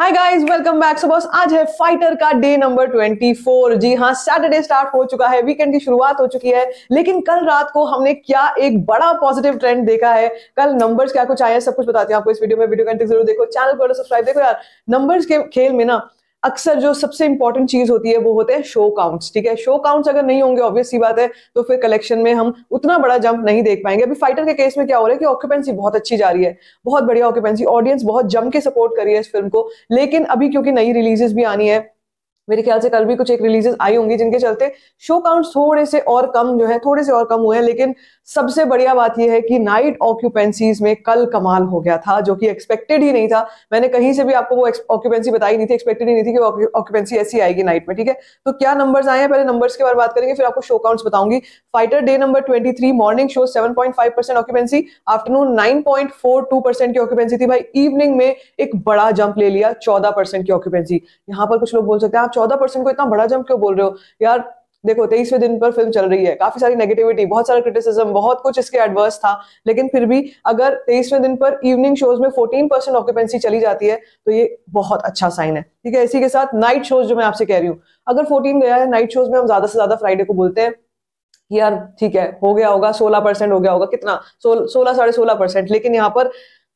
हाय guys welcome back so boss आज है fighter का डे नंबर 24 जी हाँ सैटरडे स्टार्ट हो चुका है वीकेंड की शुरुआत हो चुकी है लेकिन कल रात को हमने क्या एक बड़ा पॉजिटिव ट्रेंड देखा है कल नंबर्स क्या कुछ आए हैं सब कुछ बताते हैं आपको इस वीडियो में वीडियो कंटेंट जरूर देखो चैनल को सब्सक्राइब देखो यार नंबर्स के खेल में ना अक्सर जो सबसे इंपॉर्टेंट चीज होती है वो होते हैं शो काउंट्स ठीक है शो काउंट्स अगर नहीं होंगे ऑब्वियस बात है तो फिर कलेक्शन में हम उतना बड़ा जंप नहीं देख पाएंगे अभी फाइटर के केस में क्या हो रहा है कि ऑक्यूपेंसी बहुत अच्छी जा रही है बहुत बढ़िया ऑक्यूपेंसी ऑडियंस बहुत जम के सपोर्ट करी है इस फिल्म को लेकिन अभी क्योंकि नई रिलीजेस भी आनी है मेरे ख्याल से कल भी कुछ एक रिलीजेस आई होंगी जिनके चलते शो काउंट थोड़े से और कम जो है थोड़े से और कम हुए हैं लेकिन सबसे बढ़िया बात यह है कि नाइट ऑक्यूपेंसीज में कल कमाल हो गया था जो कि एक्सपेक्टेड ही नहीं था मैंने कहीं से भी आपको वो ऑक्यूपेंसी बताई नहीं थी एक्सपेक्टेड ही नहीं थी कि ऑक्यूपेंसी ऐसी आएगी नाइट में ठीक है तो क्या नंबर्स आए हैं पहले नंबर्स के बारे बात करेंगे फिर आपको शो काउंट्स बताऊंगी Fighter day number twenty morning show seven percent occupancy afternoon nine percent की ऑक्यूपेंसी थी भाई इवनिंग में एक बड़ा जंप ले लिया चौदह की ऑक्यूपेंसी यहां पर कुछ लोग बोल सकते हैं आप चौदह को इतना बड़ा जंप क्यों बोल रहे हो यार देखो तेईसवें दिन पर फिल्म चल रही है काफी सारी नेगेटिविटी बहुत सारा क्रिटिसिज्म बहुत कुछ इसके एडवर्स था लेकिन फिर भी अगर तेईसवें दिन पर इवनिंग शोज में फोर्टीन परसेंट ऑक्यूपेंसी चली जाती है तो ये बहुत अच्छा साइन है ठीक है इसी के साथ नाइट शोज जो मैं आपसे कह रही हूँ अगर फोर्टीन गया है नाइट शोज में हम ज्यादा से ज्यादा फ्राइडे को बोलते हैं यार ठीक है हो गया होगा सोलह परसेंट हो गया होगा कितना सोलह साढ़े सोलह परसेंट लेकिन यहाँ पर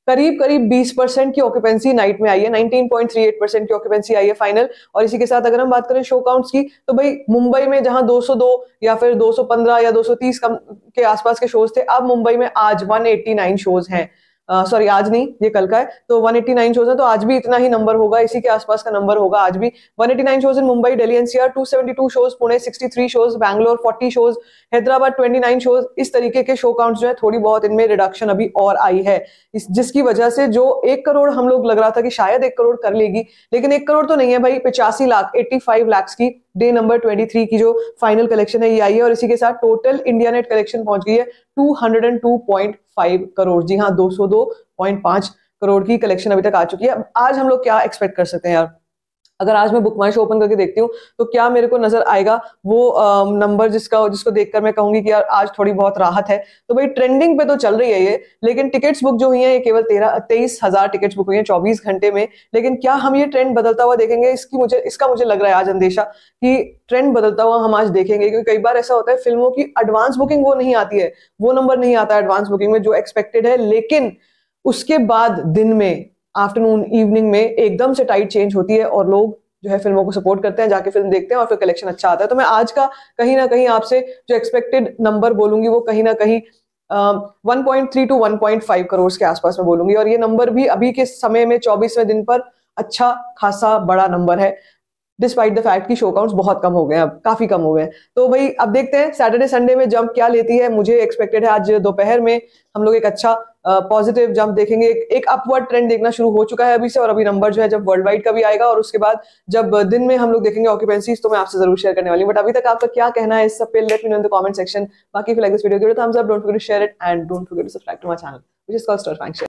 करीब करीब 20 परसेंट की ऑक्यूपेंसी नाइट में आई है 19.38 परसेंट की ऑक्यूपेंसी आई है फाइनल और इसी के साथ अगर हम बात करें शो काउंट्स की तो भाई मुंबई में जहां 202 या फिर 215 या 230 कम के आसपास के शोज थे अब मुंबई में आज 189 शोज हैं सॉरी आज नहीं ये कल का है तो एट्टी नाइन 189,000 तो आज भी इतना ही नंबर होगा इसी के आसपास का नंबर होगा आज भी nine 189,000 Mumbai Delhi NCR 272 shows Pune sixty three shows Bangalore forty shows Hyderabad twenty nine shows इस तरीके के शो काउंट जो है थोड़ी बहुत इनमें रिडक्शन अभी और आई है इस जिसकी वजह से जो एक करोड़ हम लोग लग रहा था कि शायद एक करोड़ कर लेगी लेकिन एक करोड़ तो नहीं है भाई पिचासी लाख एट्टी फाइव लैक्स की डे नंबर 23 की जो फाइनल कलेक्शन है ये आई है और इसी के साथ टोटल इंडिया नेट कलेक्शन पहुंच गई है 202.5 करोड़ जी हाँ 202.5 करोड़ की कलेक्शन अभी तक आ चुकी है आज हम लोग क्या एक्सपेक्ट कर सकते हैं यार अगर आज मैं बुक माई शो ओपन करके देखती हूँ तो क्या मेरे को नजर आएगा वो नंबर जिसका जिसको देखकर मैं कहूंगी कि यार आज थोड़ी बहुत राहत है तो भाई ट्रेंडिंग पे तो चल रही है ये लेकिन टिकट्स बुक जो हुई है ये केवल तेरह तेईस हजार टिकट्स बुक हुई है चौबीस घंटे में लेकिन क्या हम ये ट्रेंड बदलता हुआ देखेंगे इसकी मुझे इसका मुझे लग रहा है आज अंदेशा कि ट्रेंड बदलता हुआ हम आज देखेंगे क्योंकि कई बार ऐसा होता है फिल्मों की एडवांस बुकिंग वो नहीं आती है वो नंबर नहीं आता एडवांस बुकिंग में जो एक्सपेक्टेड है लेकिन उसके बाद दिन में आफ्टरनून इवनिंग में एकदम से टाइट चेंज होती है और लोग जो है फिल्मों को सपोर्ट करते हैं जाके फिल्म देखते हैं और फिर कलेक्शन अच्छा आता है तो मैं आज का कहीं ना कहीं आपसे जो एक्सपेक्टेड नंबर बोलूंगी वो कहीं ना कहीं one point three two one point five crore के आसपास में बोलूंगी और ये नंबर भी अभी के समय में चौबीसवें दिन पर अच्छा खासा बड़ा नंबर है डिस्पाइट द फैक्ट की शो काउंट्स बहुत कम हो गए हैं अब काफी कम हो गए हैं तो भाई अब देखते हैं सैटरडे संडे में जंप क्या लेती है मुझे एक्सपेक्टेड है आज दोपहर में हम लोग एक अच्छा पॉजिटिव जंप देखेंगे एक अपवर्ड ट्रेंड देखना शुरू हो चुका है अभी से और अभी नंबर जो है जब वर्ल्ड वाइड का भी आएगा और उसके बाद जब दिन में हम लोग देखेंगे ऑक्यूपेंसीज तो मैं आपसे जरूर शेयर करने वाली हूँ बट अभी तक आपका क्या कहना है इस सब पे let me know in the comment section बाकी like this video give thumbs up don't forget to share it and don't forget to subscribe to my channel which is called Star फैंक्शन